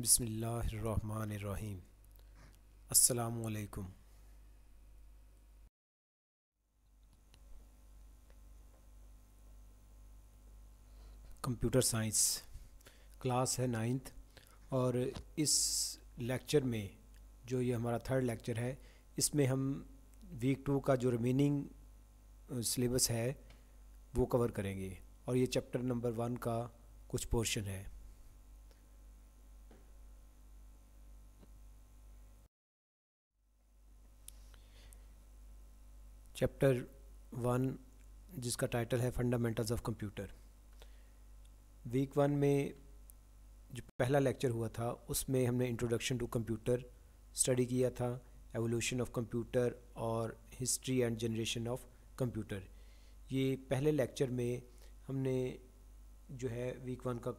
बिसमीम अल्लाम computer science class है नाइन्थ और इस लेक्चर में जो ये हमारा थर्ड लेक्चर है इसमें हम वीक टू का जो रिमेनिंग सिलेबस है वो कवर करेंगे और ये चैप्टर नंबर वन का कुछ पोर्शन है चैप्टर वन जिसका टाइटल है fundamentals of computer week one में जो पहला लेक्चर हुआ था उसमें हमने इंट्रोडक्शन टू कंप्यूटर स्टडी किया था एवोल्यूशन ऑफ कंप्यूटर और history and generation of computer ये पहले लेक्चर में हमने जो है वीक वन का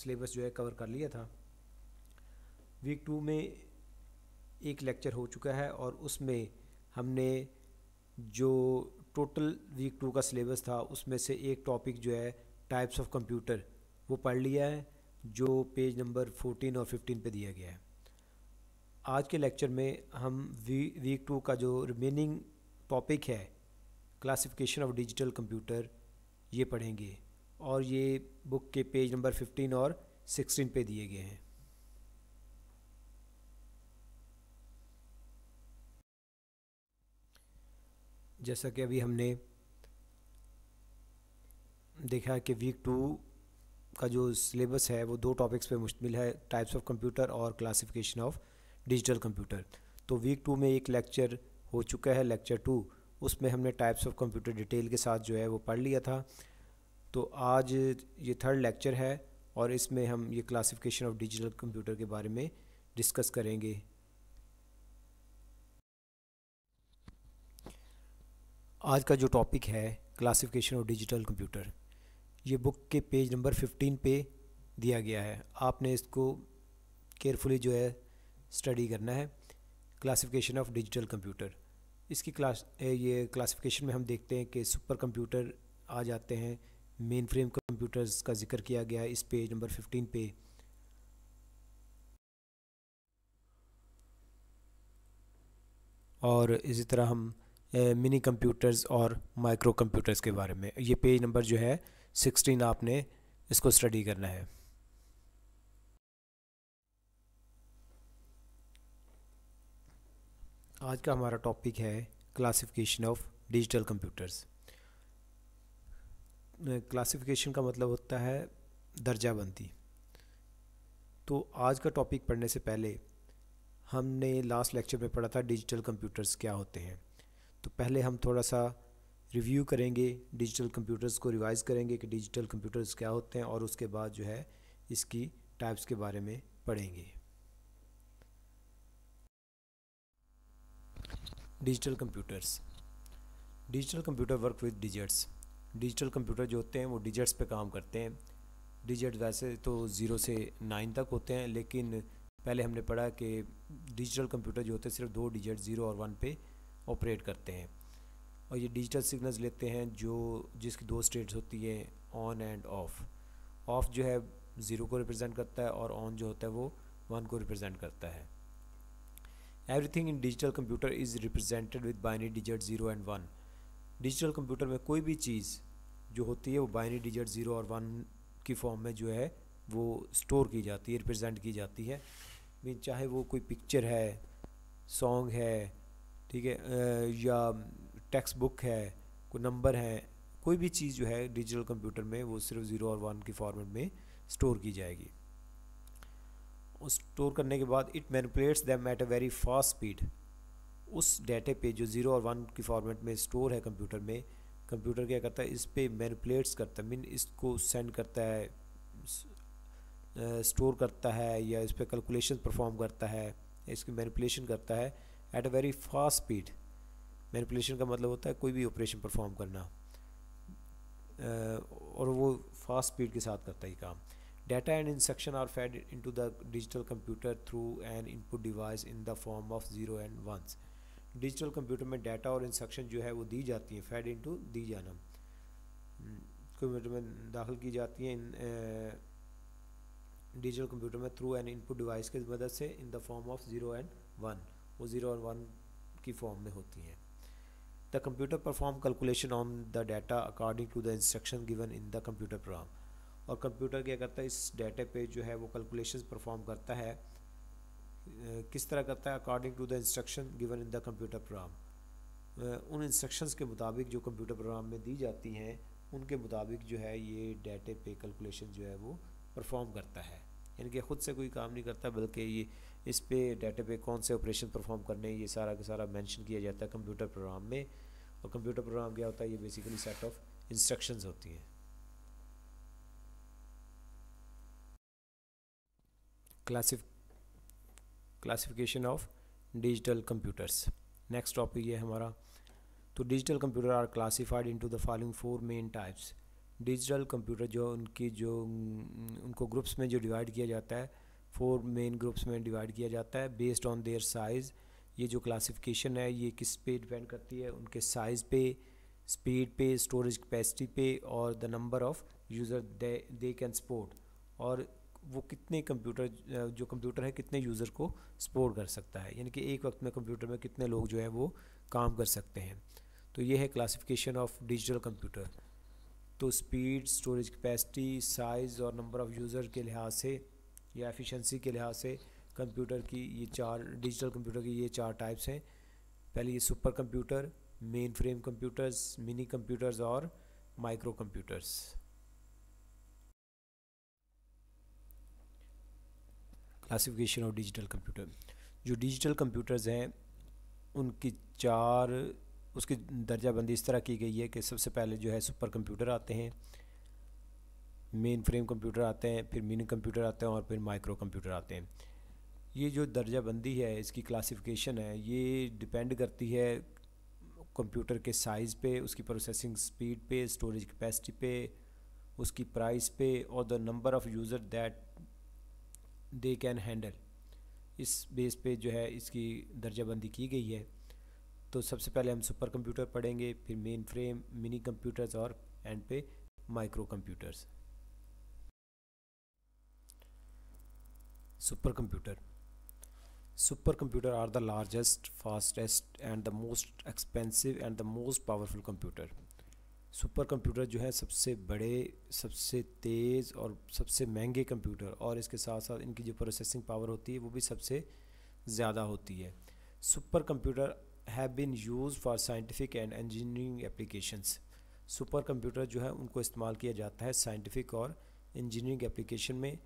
सिलेबस जो है कवर कर लिया था वीक टू में एक लेक्चर हो चुका है और उसमें हमने जो टोटल वीक टू का सिलेबस था उसमें से एक टॉपिक जो है टाइप्स ऑफ कंप्यूटर वो पढ़ लिया है जो पेज नंबर 14 और 15 पे दिया गया है आज के लेक्चर में हम वी वीक टू का जो रिमेनिंग टॉपिक है क्लासिफिकेशन ऑफ डिजिटल कंप्यूटर ये पढ़ेंगे और ये बुक के पेज नंबर 15 और 16 पे दिए गए हैं जैसा कि अभी हमने देखा कि वीक टू का जो सिलेबस है वो दो टॉपिक्स पे मुश्तमिल है टाइप्स ऑफ कंप्यूटर और क्लासिफिकेशन ऑफ डिजिटल कंप्यूटर तो वीक टू में एक लेक्चर हो चुका है लेक्चर टू उसमें हमने टाइप्स ऑफ कंप्यूटर डिटेल के साथ जो है वो पढ़ लिया था तो आज ये थर्ड लेक्चर है और इसमें हम ये क्लासिफिकेशन ऑफ डिजिटल कंप्यूटर के बारे में डिस्कस करेंगे आज का जो टॉपिक है क्लासिफिकेशन ऑफ डिजिटल कंप्यूटर ये बुक के पेज नंबर 15 पे दिया गया है आपने इसको केयरफुली जो है स्टडी करना है क्लासिफिकेशन ऑफ डिजिटल कंप्यूटर इसकी क्लास ये क्लासिफिकेशन में हम देखते हैं कि सुपर कंप्यूटर आ जाते हैं मेन फ्रेम कंप्यूटर्स का जिक्र किया गया है इस पेज नंबर 15 पे और इसी तरह हम मिनी कंप्यूटर्स और माइक्रो कंप्यूटर्स के बारे में ये पेज नंबर जो है सिक्सटीन आपने इसको स्टडी करना है आज का हमारा टॉपिक है classification of digital computers classification का मतलब होता है दर्जाबंदी तो आज का टॉपिक पढ़ने से पहले हमने लास्ट लेक्चर में पढ़ा था डिजिटल कंप्यूटर्स क्या होते हैं तो पहले हम थोड़ा सा रिव्यू करेंगे डिजिटल कंप्यूटर्स को रिवाइज़ करेंगे कि डिजिटल कंप्यूटर्स क्या होते हैं और उसके बाद जो है इसकी टाइप्स के बारे में पढ़ेंगे digital computers digital computer work with digits digital computer जो होते हैं वो डिजिट्स पे काम करते हैं डिजिट वैसे तो ज़ीरो से नाइन तक होते हैं लेकिन पहले हमने पढ़ा कि डिजिटल कंप्यूटर जो होते हैं सिर्फ दो डिजिट ज़ीरो और वन पे ऑपरेट करते हैं और ये डिजिटल सिग्नल्स लेते हैं जो जिसकी दो स्टेट्स होती है ऑन एंड ऑफ ऑफ जो है ज़ीरो को रिप्रेजेंट करता है और ऑन जो होता है वो वन को रिप्रेजेंट करता है everything in digital computer is represented with binary digit zero and one digital computer में कोई भी चीज़ जो होती है वो बाइनरी डिजिट ज़ीरो और वन की फॉर्म में जो है वो स्टोर की जाती है रिप्रेजेंट की जाती है मीन चाहे वो कोई पिक्चर है सॉन्ग है ठीक है या टेक्स्ट बुक है कोई नंबर है कोई भी चीज़ जो है डिजिटल कंप्यूटर में वो सिर्फ ज़ीरो और वन के फॉर्मेट में स्टोर की जाएगी उस स्टोर करने के बाद it manipulates them at a very fast speed उस डेटे पे जो ज़ीरो और वन की फॉर्मेट में स्टोर है कंप्यूटर में कंप्यूटर क्या करता है इस पर मैनिपुलेट्स करता है मीन इसको सेंड करता है स्टोर करता है या इस पर कैलकुलेशन परफॉर्म करता है इसकी मैनिपुलेशन करता है at a very fast speed manipulation का मतलब होता है कोई भी ऑपरेशन परफॉर्म करना और वो फास्ट स्पीड के साथ करता है काम data and instruction are fed into the digital computer through an input device in the form of zero and ones digital computer में डाटा और इंस्ट्रक्शन जो है वो दी जाती हैं फेड इनटू दी जाना कंप्यूटर हम्म, में दाखिल की जाती हैं डिजिटल कंप्यूटर में थ्रू एन इनपुट डिवाइस की मदद से in the form of zero and one वो ज़ीरो और वन की फॉर्म में होती हैं the computer perform calculation on the data according to the instruction given in the computer program और कंप्यूटर क्या करता है इस डाटे पे जो है वो कैलकुलेशन परफॉर्म करता है किस तरह करता है according to the instruction given in the computer program उन इंस्ट्रक्शंस के मुताबिक जो कंप्यूटर प्रोग्राम में दी जाती हैं उनके मुताबिक जो है ये डाटे पे कैलकुलेशन जो है वो परफॉर्म करता है यानी कि ख़ुद से कोई काम नहीं करता बल्कि ये इस पर डाटा पे कौन से ऑपरेशन परफॉर्म करने ये सारा का सारा मेंशन किया जाता है कंप्यूटर प्रोग्राम में और कंप्यूटर प्रोग्राम क्या होता है ये बेसिकली सेट ऑफ इंस्ट्रक्शंस होती हैं क्लासिफ classification of digital computers next topic ये हमारा तो digital computer are classified into the following four main types digital computer जो उनकी जो उनको ग्रुप्स में जो डिवाइड किया जाता है फोर मेन ग्रुप्स में डिवाइड किया जाता है बेस्ड ऑन देयर साइज़ ये जो क्लासिफिकेशन है ये किस पे डिपेंड करती है उनके साइज़ पे स्पीड पे स्टोरेज कैपेसिटी पे और the number of user they can support और वो कितने कंप्यूटर जो कंप्यूटर है कितने यूज़र को सपोर्ट कर सकता है यानी कि एक वक्त में कंप्यूटर में कितने लोग जो है वो काम कर सकते हैं तो ये है क्लासिफिकेशन ऑफ डिजिटल कंप्यूटर तो स्पीड स्टोरेज कैपेसिटी साइज़ और नंबर ऑफ़ यूज़र के लिहाज से या एफिशिएंसी के लिहाज से कंप्यूटर की ये चार डिजिटल कंप्यूटर की ये चार टाइप्स हैं पहले ये super computer mainframe computers mini computers और micro computers classification of digital computer जो डिजिटल कंप्यूटर्स हैं उनकी चार उसकी दर्जाबंदी इस तरह की गई है कि सबसे पहले जो है सुपर कंप्यूटर आते हैं मेन फ्रेम कंप्यूटर आते हैं फिर मिनी कंप्यूटर आते हैं और फिर माइक्रो कंप्यूटर आते हैं ये जो दर्जाबंदी है इसकी क्लासिफिकेशन है ये डिपेंड करती है कंप्यूटर के साइज़ पे उसकी प्रोसेसिंग स्पीड पे स्टोरेज कैपेसिटी पे उसकी प्राइस पे और the number of user that they can handle इस बेस पे जो है इसकी दर्जाबंदी की गई है तो सबसे पहले हम सुपर कंप्यूटर पढ़ेंगे फिर मेन फ्रेम मिनी कंप्यूटर्स और एंड पे micro computers super super computer are the the fastest and the most expensive and the most powerful powerful super supercomputer जो है सबसे बड़े सबसे तेज़ और सबसे महंगे कंप्यूटर और इसके साथ साथ इनकी जो प्रोसेसिंग पावर होती है वो भी सबसे ज़्यादा होती है super computer have been use for scientific and engineering applications super computer जो है उनको इस्तेमाल किया जाता है साइंटिफिक और इंजीनियरिंग एप्लीकेशन में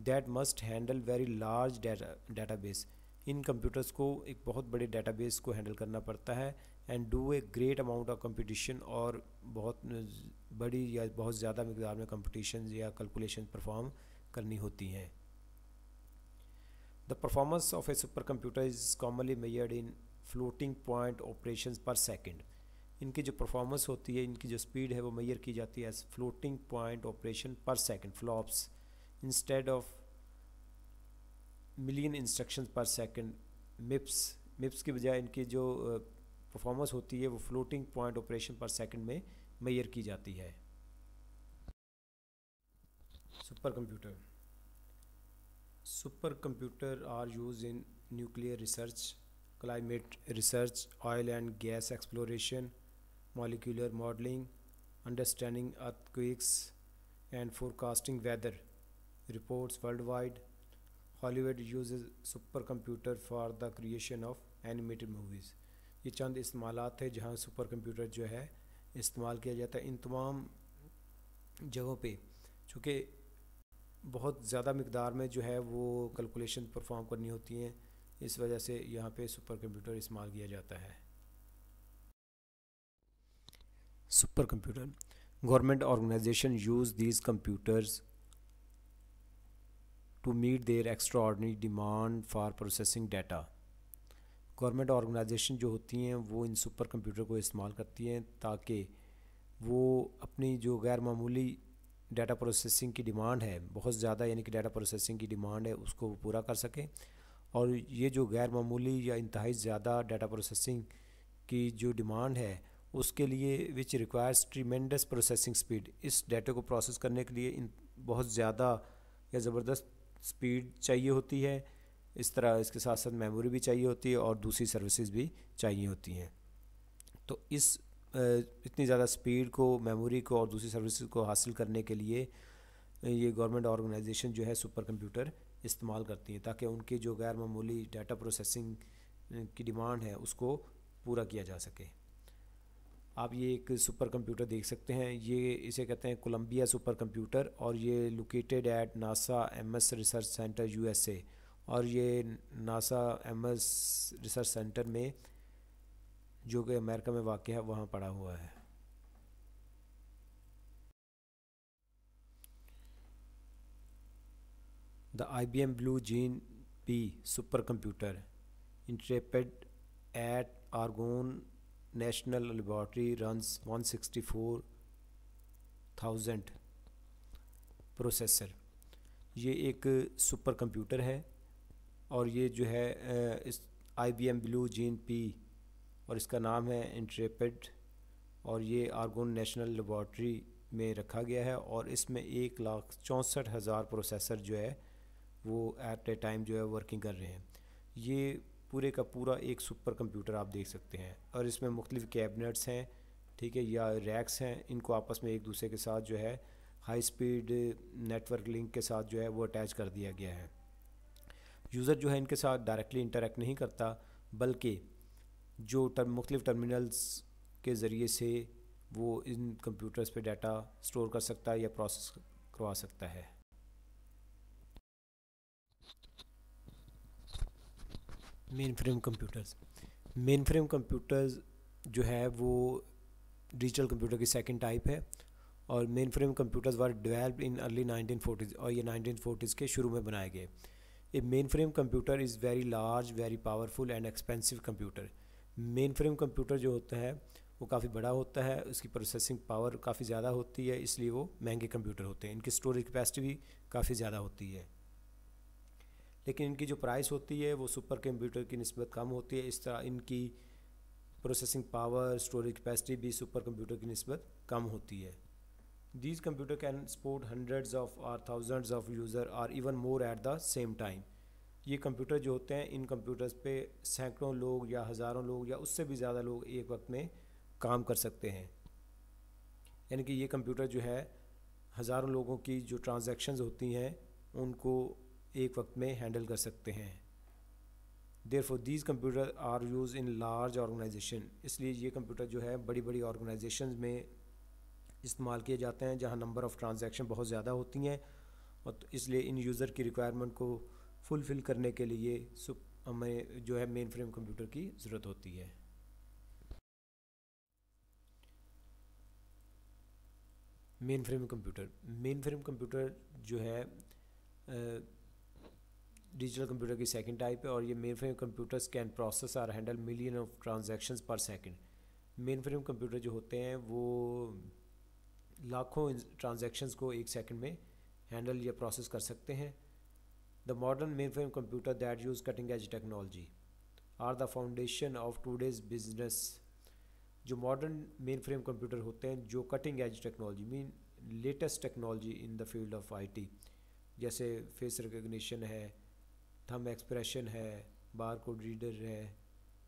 that must handle very large database इन कंप्यूटर्स को एक बहुत बड़े बेस को हैंडल करना पड़ता है and do a great amount of computation और बहुत बड़ी या बहुत ज़्यादा मकदार में कंपटीशन या कैलकुलेशन परफॉर्म करनी होती हैं the performance of a super computer is commonly measured in floating point operation per second इनकी जो परफॉर्मेंस होती है इनकी जो स्पीड है वो मैयर की जाती है as floating point operation per second flops instead of million instructions per second MIPS MIPS के बजाय इनकी जो परफॉर्मेंस होती है वो floating point operation per second में मैयर की जाती है super computer super computer are use in nuclear research climate research oil and gas exploration molecular modelling understanding earthquakes, and forecasting weather reports worldwide. Hollywood uses supercomputer for the creation of animated movies. ye chand istemalat hai jahan super computer जो है इस्तेमाल किया जाता है इन तमाम जगहों पे चूँकि बहुत ज़्यादा मकदार में जो है वो कैलकुलेशन परफॉर्म करनी होती हैं इस वजह से यहाँ पे सुपर कंप्यूटर इस्तेमाल किया जाता है super computer government organisation use these computers to meet their extraordinary demand for processing data government organisation जो होती हैं वो इन सुपर कंप्यूटर को इस्तेमाल करती हैं ताकि वो अपनी जो गैर मामूली डाटा प्रोसेसिंग की डिमांड है बहुत ज़्यादा यानी कि डाटा प्रोसेसिंग की डिमांड है उसको वो पूरा कर सकें और ये जो गैर मामूली या इंतहाई ज़्यादा डाटा प्रोसेसिंग की जो डिमांड है उसके लिए which requires tremendous processing speed इस डाटा को प्रोसेस करने के लिए बहुत ज़्यादा या ज़बरदस्त स्पीड चाहिए होती है इस तरह इसके साथ साथ मेमोरी भी चाहिए होती है और दूसरी सर्विसेज भी चाहिए होती हैं तो इस इतनी ज़्यादा स्पीड को मेमोरी को और दूसरी सर्विसेज को हासिल करने के लिए ये गवर्नमेंट ऑर्गेनाइजेशन जो है सुपर कंप्यूटर इस्तेमाल करती हैं ताकि उनकी जो गैर मामूली डाटा प्रोसेसिंग की डिमांड है उसको पूरा किया जा सके आप ये एक सुपर कंप्यूटर देख सकते हैं ये इसे कहते हैं कोलंबिया सुपर कंप्यूटर और ये located at NASA Ames research centre USA और ये NASA Ames research centre में जो कि अमेरिका में वाक़ है वहाँ पड़ा हुआ है the I B M Blue Gene P super computer Intrepid at Argonne national laboratory runs 164,000 processor ये एक सुपर कंप्यूटर है और ये जो है इस I B M Blue Gene P और इसका नाम है इंट्रेपिड और ये आर्गोन नेशनल लेबॉर्ट्री में रखा गया है और इसमें एक लाख चौंसठ हज़ार प्रोसेसर जो है वो एट ए टाइम जो है वर्किंग कर रहे हैं ये पूरे का पूरा एक सुपर कंप्यूटर आप देख सकते हैं और इसमें मुख्तलिफ़ कैबिनेट्स हैं ठीक है या रैक्स हैं इनको आपस में एक दूसरे के साथ जो है हाई स्पीड नेटवर्क लिंक के साथ जो है वो अटैच कर दिया गया है यूज़र जो है इनके साथ डायरेक्टली इंटरेक्ट नहीं करता बल्कि जो टर्म मुख्तलिफ टर्मिनल्स के ज़रिए से वो इन कंप्यूटर्स पे डाटा स्टोर कर सकता है या प्रोसेस करवा सकता है mainframe computers mainframe computers जो है वो डिजिटल कंप्यूटर की सेकंड टाइप है और mainframe computers were developed in early nineteen forties और ये नाइनटीन फोर्टीज़ के शुरू में बनाए गए a main frame computer is very large very powerful and expensive computer main frame computer जो होता है वो काफ़ी बड़ा होता है उसकी प्रोसेसिंग पावर काफ़ी ज़्यादा होती है इसलिए वो महंगे कंप्यूटर होते हैं इनकी स्टोरेज कैपेसिटी भी काफ़ी ज़्यादा होती है लेकिन इनकी जो प्राइस होती है वो सुपर कंप्यूटर की नस्बत कम होती है इस तरह इनकी प्रोसेसिंग पावर स्टोरेज कैपेसिटी भी सुपर कंप्यूटर की नस्बत कम होती है these computer can support hundreds of or thousands of user or even more at the same time ये कंप्यूटर जो होते हैं इन कंप्यूटर्स पे सैकड़ों लोग या हज़ारों लोग या उससे भी ज़्यादा लोग एक वक्त में काम कर सकते हैं यानी कि ये कंप्यूटर जो है हज़ारों लोगों की जो ट्रांजैक्शंस होती हैं उनको एक वक्त में हैंडल कर सकते हैं therefore these computer are use in large organisation इसलिए ये कंप्यूटर जो है बड़ी बड़ी ऑर्गेनाइजेशन में इस्तेमाल किए जाते हैं जहाँ नंबर ऑफ़ ट्रांज़ेक्शन बहुत ज़्यादा होती हैं और तो इसलिए इन यूज़र की रिक्वायरमेंट को फुलफ़िल करने के लिए हमें जो है मेन फ्रेम कंप्यूटर की ज़रूरत होती है main frame computer main frame computer जो है डिजिटल कंप्यूटर की सेकंड टाइप है और ये mainframe computers can process or handle million of transaction per second main frame computer जो होते हैं वो लाखों ट्रांजेक्शन्स को एक सेकेंड में हैंडल या प्रोसेस कर सकते हैं the modern main frame computer that use cutting edge technology are the foundation of today's business जो मॉडर्न मेन फ्रेम कंप्यूटर होते हैं जो cutting edge technology mean latest technology in the field of T जैसे face recognition है thumb expression है बार code reader है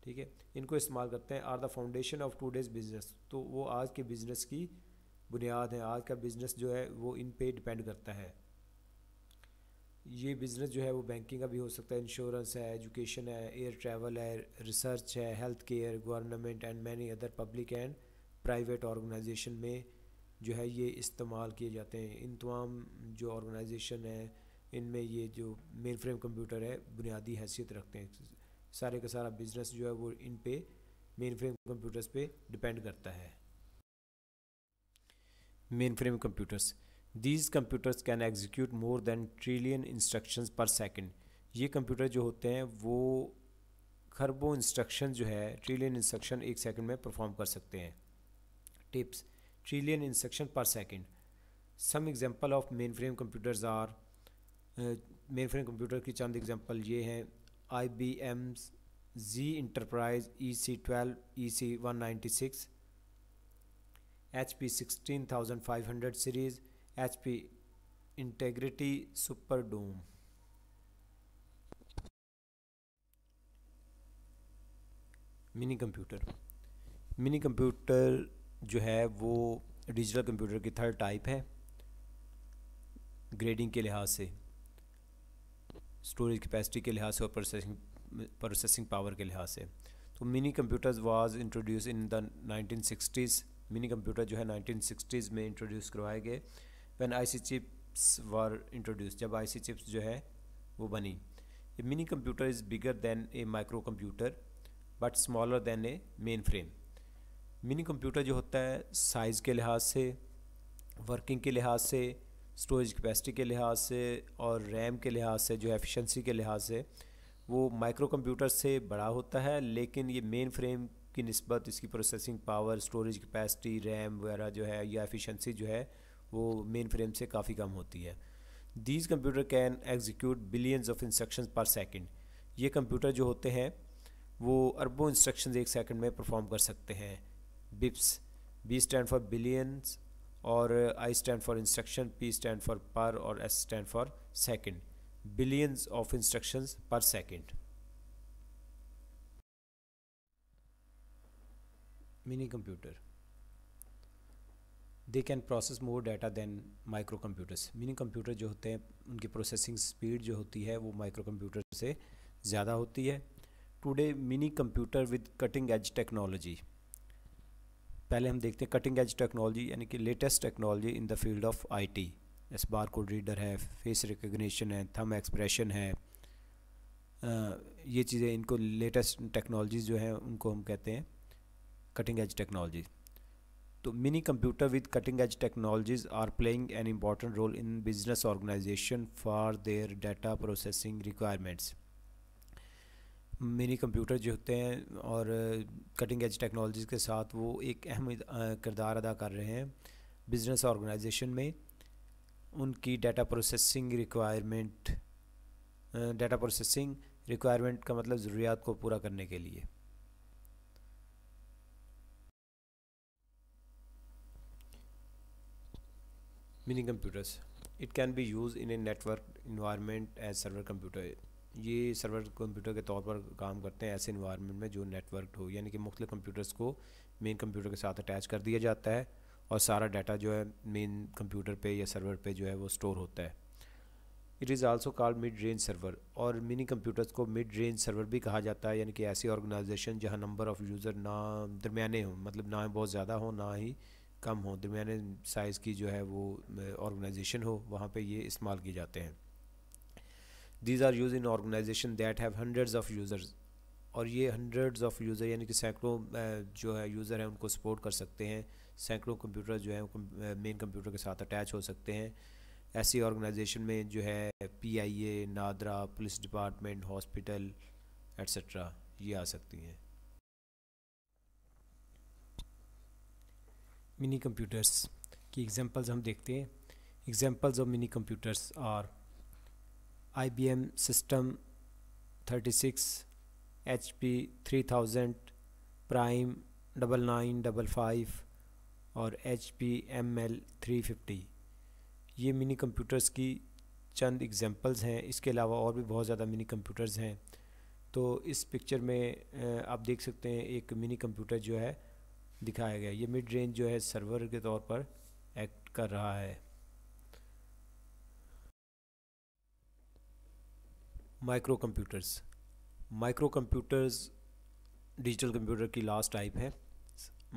ठीक है इनको इस्तेमाल करते हैं are the foundation of today's business तो वो आज के बिज़नेस की बुनियाद है आज का बिज़नेस जो है वो इन पे डिपेंड करता है ये बिज़नेस जो है वो बैंकिंग का भी हो सकता है इंश्योरेंस है एजुकेशन है एयर ट्रैवल है रिसर्च है health care government and many other public and private organisation में जो है ये इस्तेमाल किए जाते हैं इन तमाम जो ऑर्गेनाइजेशन है इनमें ये जो मेन फ्रेम कंप्यूटर है बुनियादी हैसियत रखते हैं सारे का सारा बिजनेस जो है वो इन पे मेन फ्रेम कंप्यूटर्स पे डिपेंड करता है mainframe computers these computers can execute more than trillion instructions per second ये कंप्यूटर जो होते हैं वो खरबों इंस्ट्रक्शन जो है ट्रिलियन इंस्ट्रक्शन एक सेकंड में परफॉर्म कर सकते हैं TIPS trillion instruction per second some example of mainframe computers are main frame computer की चंद एग्जांपल ये हैं I B M z Enterprise E C twelve E C one ninety six H P sixteen thousand five hundred series H P Integrity Superdome mini computer mini computer जो है वो digital computer की third type है grading के लिहाज से storage capacity के लिहाज से और प्रोसेसिंग प्रोसेसिंग पावर के लिहाज से तो mini computers was introduce in the 1960s mini computer जो है 1960s में इंट्रोड्यूस करवाए गए when IC chips were introduce जब आईसी चिप्स जो है वो बनी a mini computer is bigger than a micro computer but smaller than a mainframe mini computer जो होता है साइज़ के लिहाज से वर्किंग के लिहाज से स्टोरेज कैपेसिटी के लिहाज से और रैम के लिहाज से जो एफिशिएंसी के लिहाज से वो माइक्रो कंप्यूटर से बड़ा होता है लेकिन ये मेन फ्रेम की नस्बत इसकी processing power storage capacity RAM वगैरह जो है या एफिशिएंसी जो है वो मेन फ्रेम से काफ़ी कम होती है these computer can execute billions of instruction per second ये कंप्यूटर जो होते हैं वो अरबों इंस्ट्रक्शन एक सेकेंड में परफॉर्म कर सकते हैं BIPS B stand for billions और I stand for instruction P stand for per और S stand for second billions of instructions per second mini computer they can process more data than micro computers mini computer जो होते हैं उनकी processing speed जो होती है वो micro computer से ज़्यादा होती है today mini computer with cutting edge technology पहले हम देखते हैं कटिंग एज टेक्नोलॉजी यानी कि latest technology in the field of IT जैसे बार कोड रीडर है फेस रिकग्निशन है थम एक्सप्रेशन है आ, ये चीज़ें इनको लेटेस्ट टेक्नोलॉजीज जो हैं उनको हम कहते हैं कटिंग एज टेक्नोलॉजी तो mini computer with cutting edge technologies are playing an important role in business organization for their data processing requirements mini computer जो होते हैं और कटिंग एज टेक्नोलॉजी के साथ वो एक अहम किरदार अदा कर रहे हैं बिज़नेस ऑर्गेनाइजेशन में उनकी data processing requirement data processing requirement का मतलब ज़रूरियात को पूरा करने के लिए mini computers it can be use in a network environment as server computer ये सर्वर कंप्यूटर के तौर पर काम करते हैं ऐसे इन्वायरमेंट में जो नेटवर्क हो यानी कि मुख्तु कंप्यूटर्स को मेन कंप्यूटर के साथ अटैच कर दिया जाता है और सारा डाटा जो है मेन कंप्यूटर पे या सर्वर पे जो है वो स्टोर होता है it is also called mid range server और मिनी कंप्यूटर्स को मिड रेंज सर्वर भी कहा जाता है यानी कि ऐसी ऑर्गेनाइजेशन जहाँ नंबर ऑफ़ यूज़र ना दरमियाने हों मतलब ना बहुत ज़्यादा हो ना ही कम हो दरमियाने साइज़ की जो है वो ऑर्गेनाइजेशन हो वहाँ पर ये इस्तेमाल किए जाते हैं these are use in organization that have hundreds of users और ये हंड्रेड्स ऑफ यूज़र यानी कि सैकड़ों जो है यूज़र हैं उनको सपोर्ट कर सकते हैं सैकड़ों कंप्यूटर जो है मेन कंप्यूटर के साथ अटैच हो सकते हैं ऐसी ऑर्गेनाइजेशन में जो है P I A NADRA police department hospital etcetera ये आ सकती हैं मिनी कंप्यूटर्स की एग्जांपल्स हम देखते हैं examples of mini computers are I B M system thirty six H P three thousand prime double nine double five और H P M L three fifty ये मिनी कंप्यूटर्स की चंद एग्ज़ैम्पल्स हैं इसके अलावा और भी बहुत ज़्यादा मिनी कंप्यूटर्स हैं तो इस पिक्चर में आप देख सकते हैं एक मिनी कंप्यूटर जो है दिखाया गया ये मिड रेंज जो है सर्वर के तौर पर एक्ट कर रहा है micro computers micro computers digital computer की लास्ट टाइप है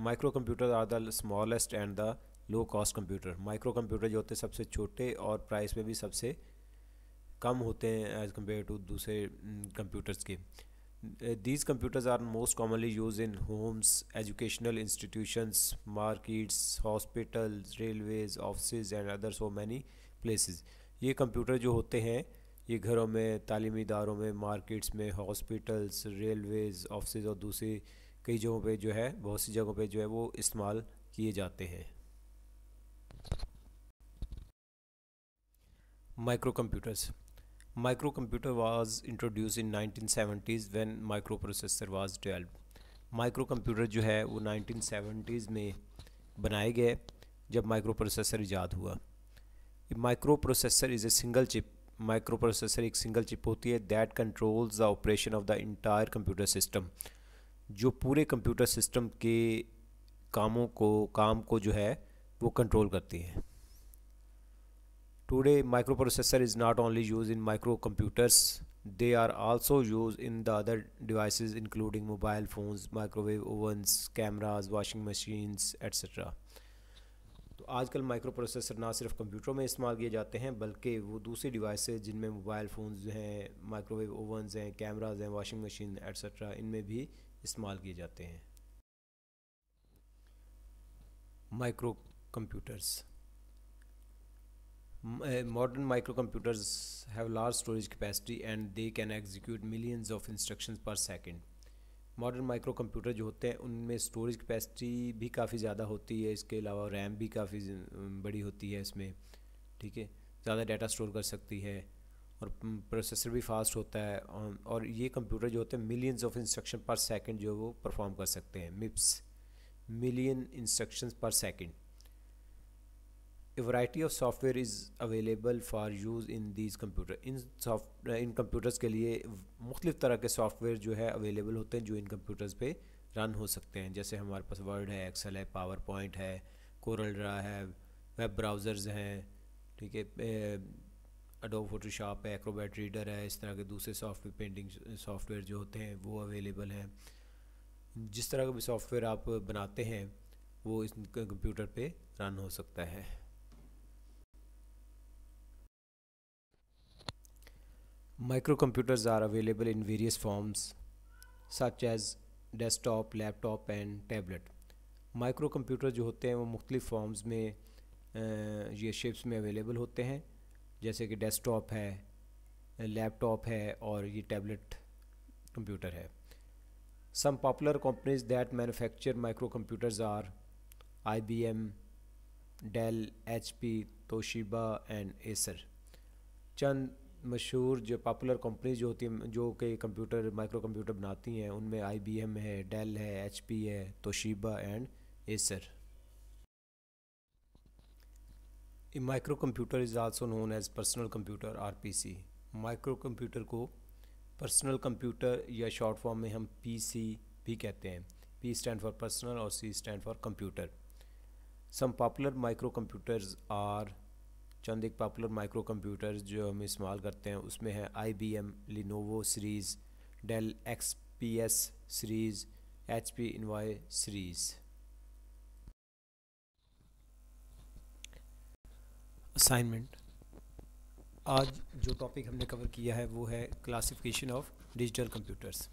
micro computer are the smallest and the low cost computer micro computer जो होते हैं सबसे छोटे और प्राइस में भी सबसे कम होते हैं एज़ कम्पेयर टू दूसरे कंप्यूटर्स के these computers are most commonly use in homes educational institutions markets hospitals railways office and other so many places ये कंप्यूटर जो होते हैं ये घरों में तालीमी इदारों में मार्केट्स में हॉस्पिटल्स रेलवेज़ ऑफिस और दूसरी कई जगहों पे जो है बहुत सी जगहों पे जो है वो इस्तेमाल किए जाते हैं micro computers micro computer was introduce in 1970s when micro processor was developed micro computer जो है वो 1970s में बनाए गए जब माइक्रो प्रोसेसर ईजाद हुआ micro processor is a single chip micro processor एक सिंगल चिप होती है that controls the operation of the entire computer system जो पूरे कंप्यूटर सिस्टम के कामों को काम को जो है वो कंट्रोल करती है today micro processor is not only use in micro computers they are also use in the other devices including mobile phones microwave ovens cameras washing machines etcetera तो आजकल माइक्रो प्रोसेसर ना सिर्फ कंप्यूटरों में इस्तेमाल किए जाते हैं बल्कि वो दूसरी डिवाइस जिनमें मोबाइल फ़ोन्स हैं माइक्रोवेव ओवन्स हैं कैमराज हैं वॉशिंग मशीन एट्सट्रा इनमें भी इस्तेमाल किए जाते हैं micro computers micro computers have large storage capacity and they can execute millions of instructions per second modern micro computer जो होते हैं उनमें स्टोरेज कैपेसिटी भी काफ़ी ज़्यादा होती है इसके अलावा रैम भी काफ़ी बड़ी होती है इसमें ठीक है ज़्यादा डाटा स्टोर कर सकती है और प्रोसेसर भी फास्ट होता है और ये कंप्यूटर जो होते हैं millions of instruction per second जो वो परफॉर्म कर सकते हैं MIPS million instructions per second a variety of software is available for use in these computer in soft इन uh, computers के लिए मुख्तलिफ तरह के software जो है available होते हैं जो इन computers पे रन हो सकते हैं जैसे हमारे पास वर्ड है एक्सेल है पावर पॉइंट है कोरल ड्रा है वेब ब्राउज़र्स हैं ठीक है अडोब फोटोशॉप है एक्रोबैट रीडर है इस तरह के दूसरे सॉफ्टवेयर पेंटिंग सॉफ्टवेयर जो होते हैं वो अवेलेबल हैं जिस तरह का भी सॉफ्टवेयर आप बनाते हैं वो इस कंप्यूटर पे रन हो सकता है micro Microcomputers are available in various forms such as desktop, laptop and tablet. Microcomputer जो होते हैं वो मुख्तलिफ़ फॉर्म्स में ये शेप्स में अवेलेबल होते हैं जैसे कि डेस्कटॉप है लैपटॉप है और ये टैबलेट कंप्यूटर है some popular companies that manufacture micro computers are IBM, Dell HP, Toshiba and Acer चंद मशहूर जो पॉपुलर कंपनीज जो होती हैं जो कि कंप्यूटर माइक्रो कंप्यूटर बनाती हैं उनमें आईबीएम है डेल है एचपी है Toshiba and Acer micro computer is also known as personal computer or PC micro computer को पर्सनल कंप्यूटर या शॉर्ट फॉर्म में हम पीसी भी कहते हैं पी स्टैंड फॉर पर्सनल और C stand for computer some popular micro computers are चंद एक पॉपुलर माइक्रो कंप्यूटर जो हम इस्तेमाल करते हैं उसमें है I B M Lenovo series Dell X P S series H P Envy series assignment आज जो टॉपिक हमने कवर किया है वो है क्लासिफिकेशन ऑफ डिजिटल कंप्यूटर्स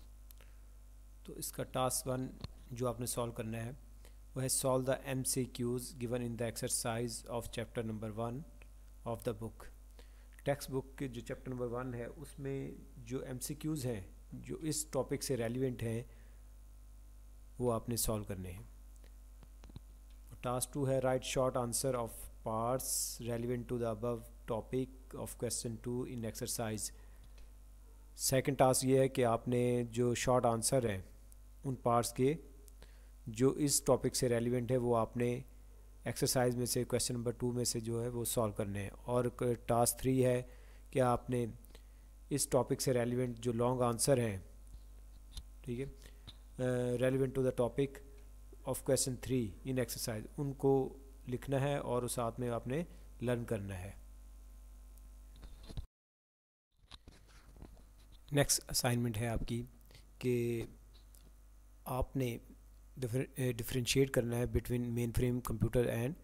तो इसका टास्क वन जो आपने सॉल्व करना है वह solve the M C Qs given in the exercise of chapter number one of the book text book के जो चैप्टर नंबर वन है उसमें जो एम हैं जो इस टॉपिक से रेलिवेंट हैं वो आपने सॉल्व करने हैं टास्क टू है write short answer of parts relevant to the above topic of question two in exercise second task ये है कि आपने जो शॉर्ट आंसर हैं उन पार्ट्स के जो इस टॉपिक से रेलिवेंट है वो आपने एक्सरसाइज में से क्वेश्चन नंबर टू में से जो है वो सॉल्व करने हैं और टास्क थ्री है कि आपने इस टॉपिक से रेलिवेंट जो लॉन्ग आंसर हैं ठीक है relevant to the topic of question three in exercise उनको लिखना है और उस साथ में आपने लर्न करना है नेक्स्ट असाइनमेंट है आपकी कि आपने डिफरेंशिएट uh, करना है between main frame computer and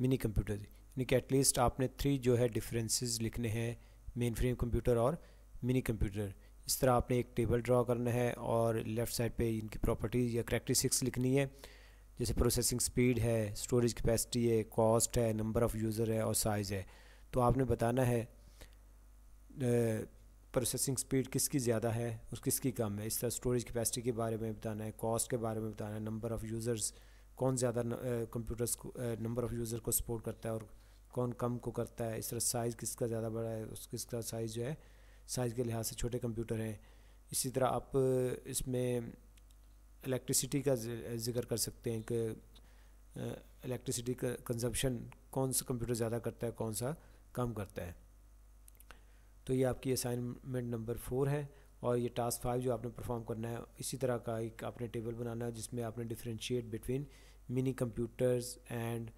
mini computer यानी कि एटलीस्ट आपने थ्री जो है डिफरेंसेस लिखने हैं मेन फ्रेम कंप्यूटर और मिनी कंप्यूटर इस तरह आपने एक टेबल ड्रा करना है और लेफ़्ट साइड पे इनकी प्रॉपर्टीज़ या करेक्टरिस्टिक्स लिखनी है जैसे प्रोसेसिंग स्पीड है स्टोरेज कैपेसिटी है कॉस्ट है नंबर ऑफ़ यूज़र है और साइज़ है तो आपने बताना है uh, प्रोसेसिंग स्पीड किसकी ज़्यादा है और किसकी कम है इस तरह स्टोरेज कैपेसिटी के बारे में बताना है कॉस्ट के बारे में बताना है नंबर ऑफ़ यूज़र्स कौन ज़्यादा कंप्यूटर्स को नंबर ऑफ़ यूज़र को सपोर्ट करता है और कौन कम को करता है इस तरह साइज़ किसका ज़्यादा बड़ा है उस किसका साइज़ जो है साइज़ के लिहाज से छोटे कंप्यूटर हैं इसी तरह आप इसमें इलेक्ट्रिसिटी का जिक्र कर सकते हैं कि इलेक्ट्रिसिटी का कंजप्शन कौन सा कंप्यूटर ज़्यादा करता है कौन सा कम करता है तो ये आपकी असाइनमेंट नंबर फोर है और ये टास्क फाइव जो आपने परफॉर्म करना है इसी तरह का एक आपने टेबल बनाना है जिसमें आपने differentiate between mini computers and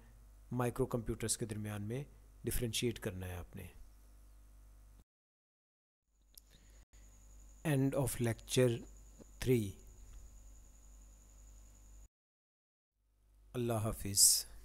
micro computers के दरमियान में डिफ्रेंशिएट करना है आपने एंड ऑफ लेक्चर थ्री अल्लाह हाफिज़